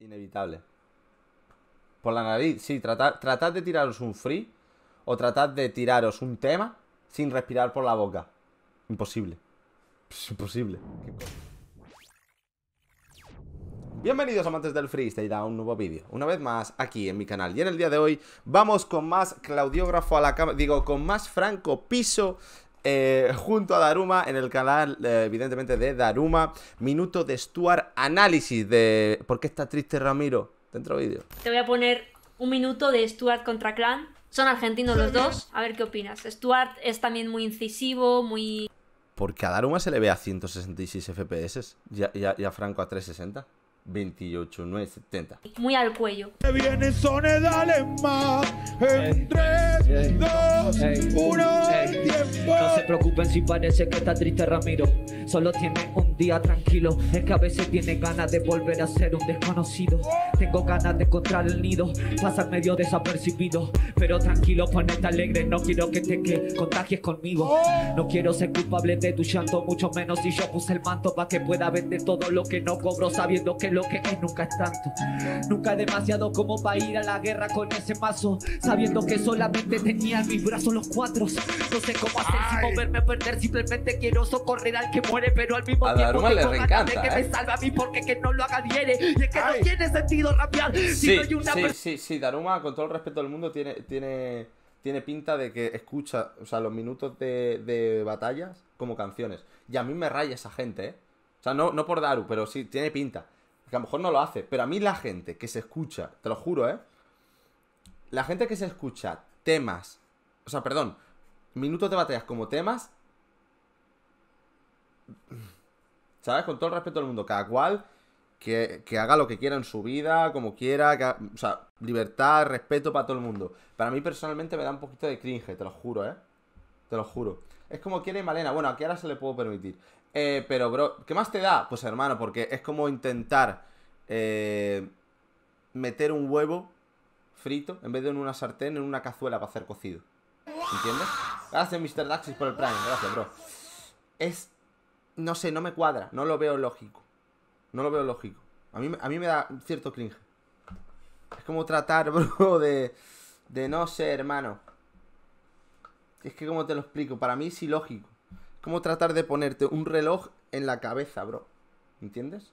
Inevitable. Por la nariz, sí, tratad, de tiraros un free o tratad de tiraros un tema sin respirar por la boca. Imposible. imposible. Bienvenidos amantes del free. freestyle a un nuevo vídeo, una vez más aquí en mi canal Y en el día de hoy vamos con más claudiógrafo a la cámara, digo, con más Franco Piso eh, junto a Daruma en el canal, eh, evidentemente, de Daruma. Minuto de Stuart, análisis de por qué está triste Ramiro. Dentro vídeo. Te voy a poner un minuto de Stuart contra Clan. Son argentinos los dos. A ver qué opinas. Stuart es también muy incisivo, muy. Porque a Daruma se le ve a 166 FPS y a, Franco a 360. 28, 9, 70. Muy al cuello. Sone, dale más. En 3, 2, 1 preocupa si parece que está triste Ramiro. Solo tiene un día tranquilo. Es que a veces tiene ganas de volver a ser un desconocido. Tengo ganas de encontrar el nido, pasar medio desapercibido. Pero tranquilo, ponete alegre. No quiero que te que contagies conmigo. No quiero ser culpable de tu llanto, mucho menos si yo puse el manto para que pueda vender todo lo que no cobro, sabiendo que lo que es nunca es tanto. Nunca demasiado como para ir a la guerra con ese mazo, sabiendo que solamente tenía en mis brazos los cuatro. No sé cómo hacer sin moverme perder, simplemente quiero socorrer al que muere, pero al mismo a tiempo le que me ¿eh? salva a mí porque que no lo haga Y que no tiene sentido rapear. Sí, si no hay una sí, sí, sí, Daruma, con todo el respeto del mundo, tiene, tiene, tiene pinta de que escucha, o sea, los minutos de, de batallas como canciones. Y a mí me raya esa gente, ¿eh? O sea, no, no por Daru, pero sí, tiene pinta. Que a lo mejor no lo hace, pero a mí la gente que se escucha, te lo juro, ¿eh? La gente que se escucha temas, o sea, perdón, minutos de batallas como temas, ¿Sabes? Con todo el respeto del mundo, cada cual que, haga lo que quiera en su vida, como quiera, o sea, libertad, respeto para todo el mundo. Para mí personalmente me da un poquito de cringe, te lo juro, ¿eh? Te lo juro. Es como quiere Malena, bueno, aquí ahora se le puedo permitir. Eh, pero, bro, ¿qué más te da? Pues hermano, porque es como intentar eh, meter un huevo frito en vez de en una sartén, en una cazuela para hacer cocido. ¿Entiendes? Gracias, Mr. Daxis, por el Prime. Gracias, bro. Es no sé, no me cuadra, no lo veo lógico. No lo veo lógico. A mí, a mí me da cierto cringe. Es como tratar, bro, de, de no ser hermano. Es que, como te lo explico? Para mí es ilógico. Es como tratar de ponerte un reloj en la cabeza, bro. ¿Entiendes?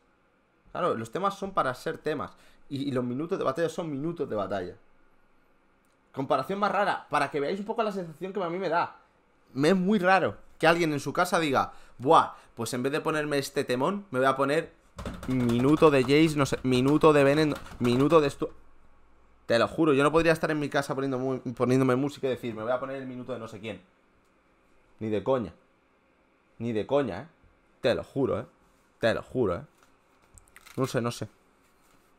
Claro, los temas son para ser temas. y los minutos de batalla son minutos de batalla. Comparación más rara, para que veáis un poco la sensación que a mí me da. Me es muy raro que alguien en su casa diga, buah, pues en vez de ponerme este temón, me voy a poner minuto de Jace, no sé, minuto de Venom, minuto de esto. Te lo juro, yo no podría estar en mi casa poniendo poniéndome música y decir, me voy a poner el minuto de no sé quién. Ni de coña. Ni de coña, ¿eh? Te lo juro, ¿eh? Te lo juro, ¿eh? No sé, no sé.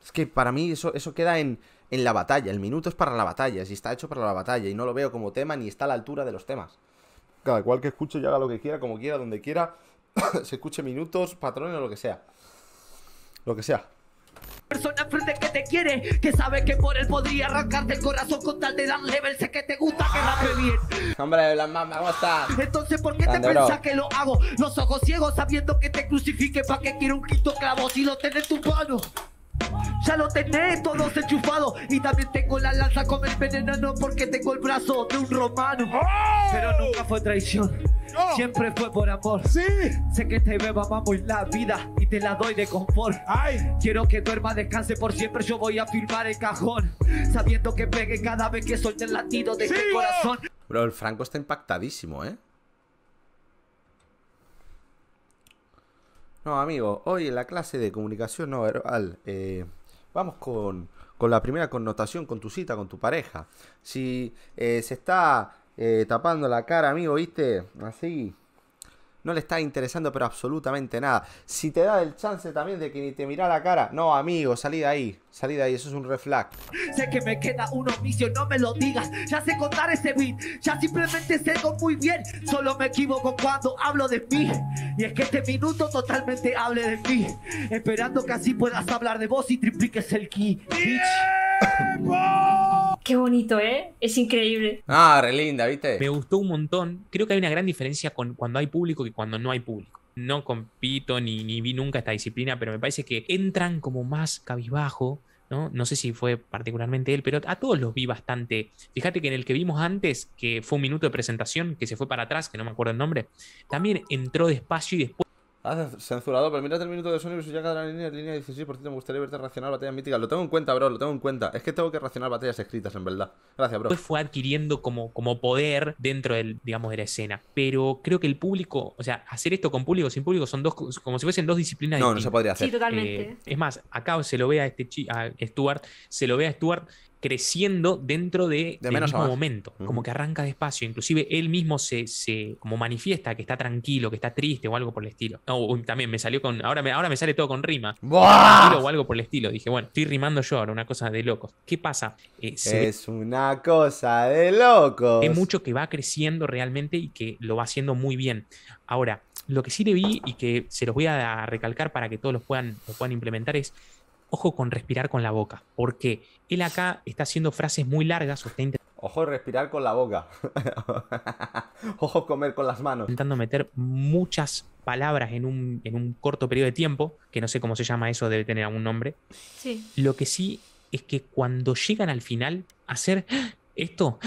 Es que para mí eso, eso queda en, en la batalla. El minuto es para la batalla, si está hecho para la batalla. Y no lo veo como tema ni está a la altura de los temas cada cual que escuche y haga lo que quiera, como quiera, donde quiera, se escuche minutos, patrones o lo que sea. Lo que sea persona frente que te quiere, que sabe que por él podría arrancarte el corazón con tal de dan level, sé que te gusta que la bien. Hombre, la mamá, ¿cómo estás? Entonces, ¿por qué te piensas que lo hago? Los ojos ciegos sabiendo que te crucifique, ¿para que quiero un quinto clavo si lo tenés tu mano? Ya lo tenés todos enchufados. Y también tengo la lanza con el No porque tengo el brazo de un romano. ¡Oh! Pero nunca fue traición. Siempre fue por amor. Sí. Sé que te beba, mamá, y la vida y te la doy de confort. Quiero que duerma, descanse por siempre. Yo voy a firmar el cajón. Sabiendo que pegue cada vez que suelte el latido de mi este corazón. Bro, el Franco está impactadísimo, ¿eh? No, amigo, hoy en la clase de comunicación no verbal, eh, Vamos con, la primera connotación, con tu cita, con tu pareja. Si eh, se está eh, tapando la cara, amigo, ¿viste? Así, no le está interesando pero absolutamente nada. Si te da el chance también de que ni te mira la cara, no amigo, salí de ahí, salí de ahí, eso es un reflag. Sé que me queda un oficio, no me lo digas, ya sé contar ese beat, ya simplemente sé muy bien, solo me equivoco cuando hablo de mí. Y es que este minuto totalmente hable de mí, esperando que así puedas hablar de vos y tripliques el ki. Qué bonito, ¿eh? Es increíble. Ah, re linda, ¿viste? Me gustó un montón. Creo que hay una gran diferencia con cuando hay público que cuando no hay público. No compito ni, ni vi nunca esta disciplina, pero me parece que entran como más cabizbajo, ¿no? ¿no? sé si fue particularmente él, pero a todos los vi bastante. Fíjate que en el que vimos antes, que fue un minuto de presentación, que se fue para atrás, que no me acuerdo el nombre, también entró despacio y después Ah, Censurador, censurado, pero mira el minuto de ya versus ya la línea, línea 16%. Me gustaría verte racionar batallas míticas. Lo tengo en cuenta, bro, lo tengo en cuenta. Es que tengo que racionar batallas escritas, en verdad. Gracias, bro. fue adquiriendo como, como poder dentro del, digamos, de la escena. Pero creo que el público, o sea, hacer esto con público sin público son dos, como si fuesen dos disciplinas. No, no se podría hacer. Sí, totalmente. Eh, es más, acá se lo ve a este a Stuart, se lo ve a Stuart creciendo dentro de, un momento, como que arranca despacio, inclusive él mismo se, se, como manifiesta que está tranquilo, que está triste o algo por el estilo. también me salió con, ahora me, ahora me sale todo con rima, o algo por el estilo. Dije, bueno, estoy rimando yo ahora, una cosa de locos. ¿Qué pasa? Eh, es una cosa de locos. Es mucho que va creciendo realmente y que lo va haciendo muy bien. Ahora, lo que sí le vi y que se los voy a recalcar para que todos los puedan, los puedan implementar es ojo con respirar con la boca, porque él acá está haciendo frases muy largas Ojo respirar con la boca. ojo comer con las manos. Intentando meter muchas palabras en un, corto periodo de tiempo, que no sé cómo se llama eso, debe tener algún nombre. Lo que sí es que cuando llegan al final, hacer esto,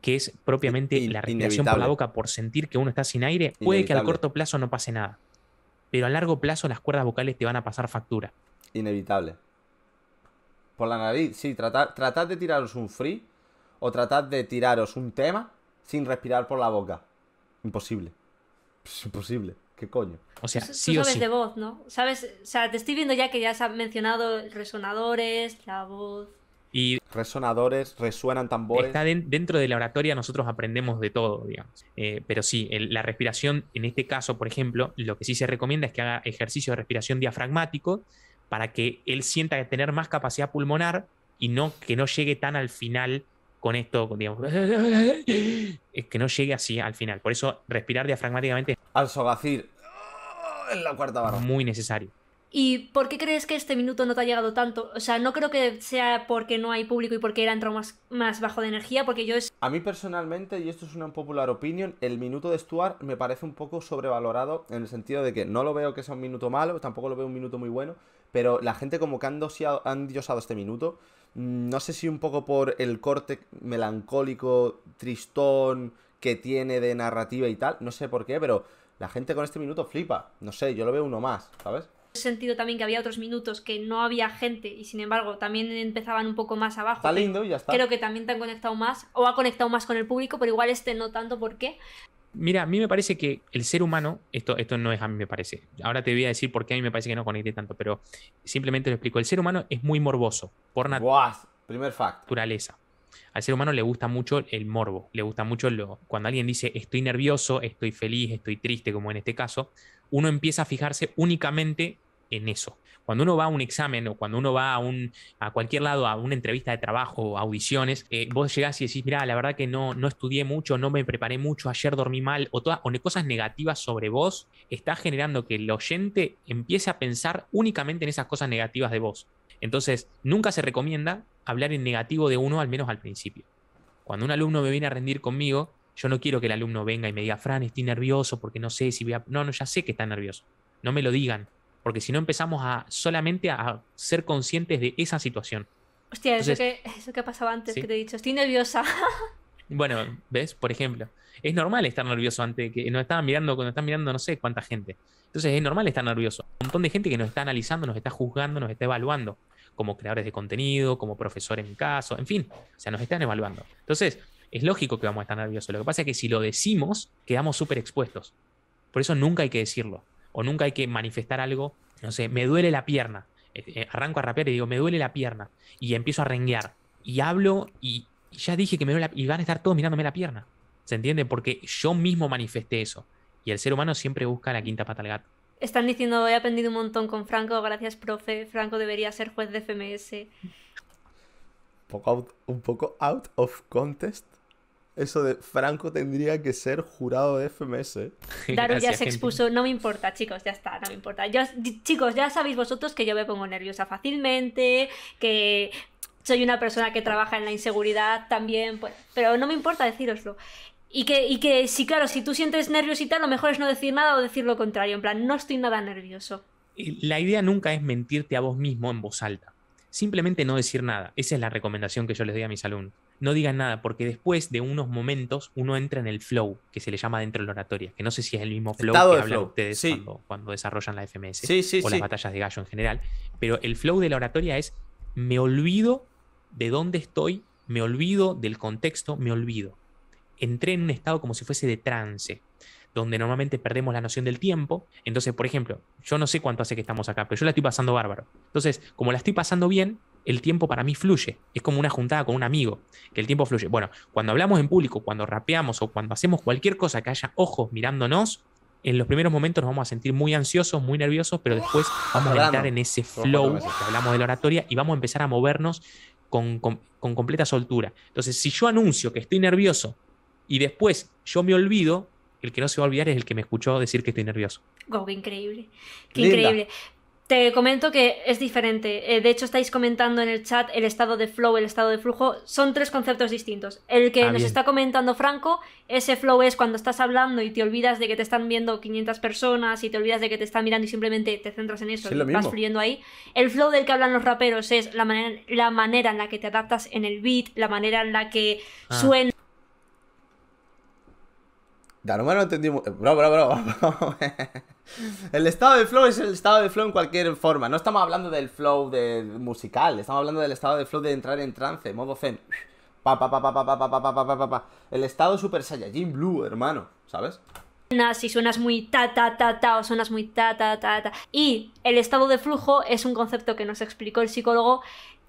que es propiamente la respiración por la boca por sentir que uno está sin aire, puede que a corto plazo no pase nada. Pero a largo plazo las cuerdas vocales te van a pasar factura inevitable. Por la nariz, sí, tratad, de tiraros un free o tratad de tiraros un tema sin respirar por la boca. Imposible. imposible. ¿Qué coño? O sea, sí sabes de voz, ¿no? Sabes, o sea, te estoy viendo ya que ya has mencionado resonadores, la voz. Y resonadores, resuenan tambores. Está dentro de la oratoria nosotros aprendemos de todo, digamos. Eh, pero sí, la respiración, en este caso, por ejemplo, lo que sí se recomienda es que haga ejercicio de respiración diafragmático, para que él sienta que tener más capacidad pulmonar y no que no llegue tan al final con esto, digamos, es que no llegue así al final. Por eso respirar diafragmáticamente al sogacir ¡oh! en la cuarta barra. Muy necesario. ¿Y por qué crees que este minuto no te ha llegado tanto? O sea, no creo que sea porque no hay público y porque era entrado más, más bajo de energía, porque yo es... A mí personalmente, y esto es una popular opinion, el minuto de Stuart me parece un poco sobrevalorado en el sentido de que no lo veo que sea un minuto malo, tampoco lo veo un minuto muy bueno, pero la gente como que han, diosado este minuto. Mm, no sé si un poco por el corte melancólico, tristón que tiene de narrativa y tal, no sé por qué, pero la gente con este minuto flipa. No sé, yo lo veo uno más, ¿sabes? He sentido también que había otros minutos que no había gente y sin embargo también empezaban un poco más abajo. Está lindo y ya está. Creo que también te han conectado más o ha conectado más con el público, pero igual este no tanto ¿por qué? Mira, a mí me parece que el ser humano, esto, esto no es a mí me parece, ahora te voy a decir por qué a mí me parece que no conecté tanto, pero simplemente lo explico. El ser humano es muy morboso, por primer fact. naturaleza. Al ser humano le gusta mucho el morbo, le gusta mucho lo, cuando alguien dice estoy nervioso, estoy feliz, estoy triste, como en este caso, uno empieza a fijarse únicamente en eso. Cuando uno va a un examen o cuando uno va a, un, a cualquier lado, a una entrevista de trabajo, o audiciones, eh, vos llegás y decís, mira, la verdad que no, no estudié mucho, no me preparé mucho, ayer dormí mal, o, todas, o cosas negativas sobre vos, está generando que el oyente empiece a pensar únicamente en esas cosas negativas de vos. Entonces, nunca se recomienda hablar en negativo de uno, al menos al principio. Cuando un alumno me viene a rendir conmigo, yo no quiero que el alumno venga y me diga, Fran, estoy nervioso porque no sé si voy a... No, no, ya sé que está nervioso. No me lo digan porque si no empezamos a solamente a ser conscientes de esa situación. Hostia, eso, que, eso, que, pasaba antes que te he dicho, estoy nerviosa. bueno, ¿ves? Por ejemplo, es normal estar nervioso antes que nos estaban mirando, cuando están mirando no sé cuánta gente. Entonces es normal estar nervioso. Un montón de gente que nos está analizando, nos está juzgando, nos está evaluando, como creadores de contenido, como profesor en caso, en fin, o sea, nos están evaluando. Entonces, es lógico que vamos a estar nerviosos. Lo que pasa es que si lo decimos, quedamos súper expuestos. Por eso nunca hay que decirlo o nunca hay que manifestar algo, no sé, me duele la pierna. Eh, eh, arranco a rapear y digo, me duele la pierna. Y empiezo a renguear. Y hablo y, ya dije que me duele la, pierna, y van a estar todos mirándome la pierna. ¿Se entiende? Porque yo mismo manifesté eso. Y el ser humano siempre busca la quinta pata al gato. Están diciendo, he aprendido un montón con Franco, gracias, profe. Franco debería ser juez de FMS. Un poco out, un poco out of context eso de Franco tendría que ser jurado de FMS. Daru ya se expuso, no me importa, chicos, ya está, no me importa. chicos, ya sabéis vosotros que yo me pongo nerviosa fácilmente, que soy una persona que trabaja en la inseguridad también, pues, pero no me importa decíroslo. Y que, y que sí, claro, si tú sientes nervios y tal, lo mejor es no decir nada o decir lo contrario, en plan, no estoy nada nervioso. La idea nunca es mentirte a vos mismo en voz alta. Simplemente no decir nada. Esa es la recomendación que yo les doy a mis alumnos no digan nada, porque después de unos momentos uno entra en el flow, que se le llama dentro de la oratoria, que no sé si es el mismo flow que hablan ustedes cuando, desarrollan la FMS o las batallas de gallo en general, pero el flow de la oratoria es me olvido de dónde estoy, me olvido del contexto, me olvido. Entré en un estado como si fuese de trance donde normalmente perdemos la noción del tiempo. Entonces, por ejemplo, yo no sé cuánto hace que estamos acá, pero yo la estoy pasando bárbaro. Entonces, como la estoy pasando bien, el tiempo para mí fluye. Es como una juntada con un amigo, que el tiempo fluye. Bueno, cuando hablamos en público, cuando rapeamos o cuando hacemos cualquier cosa que haya ojos mirándonos, en los primeros momentos nos vamos a sentir muy ansiosos, muy nerviosos, pero después vamos a entrar en ese flow que hablamos de la oratoria y vamos a empezar a movernos con, con, completa soltura. Entonces, si yo anuncio que estoy nervioso y después yo me olvido, el que no se va a olvidar es el que me escuchó decir que estoy nervioso. Wow, increíble. Qué increíble. Te comento que es diferente. Eh, de hecho, estáis comentando en el chat el estado de flow, el estado de flujo. Son tres conceptos distintos. El que ah, nos está comentando Franco, ese flow es cuando estás hablando y te olvidas de que te están viendo 500 personas y te olvidas de que te están mirando y simplemente te centras en eso y vas fluyendo ahí. El flow del que hablan los raperos es la, la manera en la que te adaptas en el beat, la manera en la que ah. suena no entendí. bro, bro, el estado de flow es el estado de flow en cualquier forma. No estamos hablando del flow de musical, estamos hablando del estado de flow de entrar en trance, modo zen. Pa, pa, pa, pa, pa, pa, pa, pa, pa, El estado Super Saiyajin Blue, hermano, ¿sabes? si suenas muy ta ta ta ta o suenas muy ta ta ta ta. Y el estado de flujo es un concepto que nos explicó el psicólogo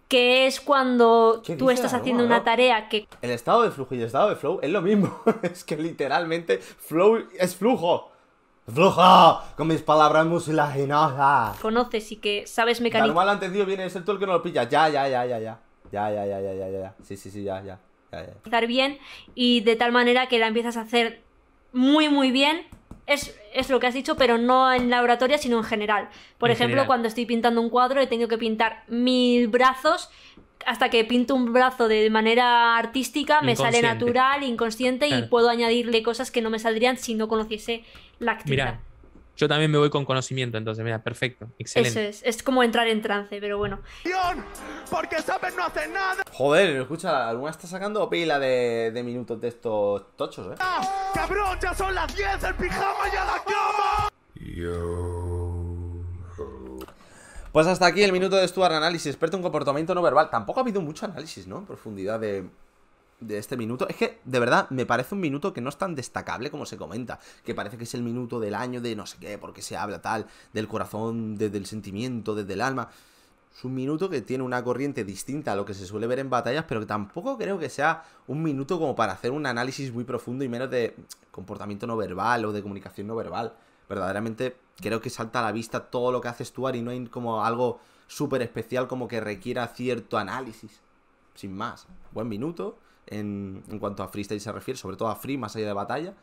que es cuando tú estás haciendo una tarea que... El estado de flujo y el estado de flow es lo mismo. es que literalmente flow es flujo. ¡Flujo! Con mis palabras musilaginosas. Conoces y que sabes mecánica. Lo antes entendido viene es el que no lo pilla. Ya, ya, ya, ya, ya. Ya, ya, ya, ya, ya, ya. Sí, sí, sí, ya, ya. Estar bien y de tal manera que la empiezas a hacer muy, muy bien es, es, lo que has dicho, pero no en laboratorio, sino en general. Por ejemplo, cuando estoy pintando un cuadro, he tenido que pintar mil brazos. Hasta que pinto un brazo de manera artística, me sale natural, inconsciente y puedo añadirle cosas que no me saldrían si no conociese la actividad. Yo también me voy con conocimiento, entonces, mira, perfecto, excelente. Eso es, es como entrar en trance, pero bueno. Porque sabes no hace nada. Joder, escucha, alguna está sacando pila de, minutos de estos tochos, ¿eh? Ah, ¡Cabrón, ya son las 10, el pijama y la cama! Pues hasta aquí el minuto de Stuart Análisis, experto en comportamiento no verbal. Tampoco ha habido mucho análisis, ¿no? En profundidad de, de este minuto. Es que, de verdad, me parece un minuto que no es tan destacable como se comenta. Que parece que es el minuto del año de no sé qué, porque se habla tal, del corazón, desde el sentimiento, desde el alma. Es un minuto que tiene una corriente distinta a lo que se suele ver en batallas, pero que tampoco creo que sea un minuto como para hacer un análisis muy profundo y menos de comportamiento no verbal o de comunicación no verbal. Verdaderamente creo que salta a la vista todo lo que hace Stuart y no hay como algo súper especial como que requiera cierto análisis. Sin más. Buen minuto en, cuanto a freestyle se refiere, sobre todo a free, más allá de batalla.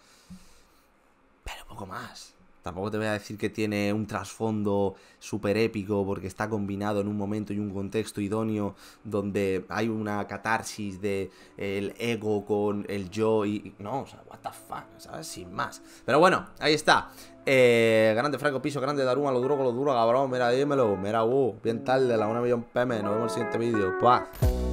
Pero poco más. Tampoco te voy a decir que tiene un trasfondo súper épico porque está combinado en un momento y un contexto idóneo donde hay una catarsis de eh, el ego con el yo y... No, o sea, what the fuck, ¿sabes? Sin más. Pero bueno, ahí está. Eh, grande Franco Piso, grande Daruma, lo duro con lo duro, cabrón. Mira, dímelo. Mira, uh, bien tarde, la 1 millón PM. Nos vemos en el siguiente vídeo. Paz.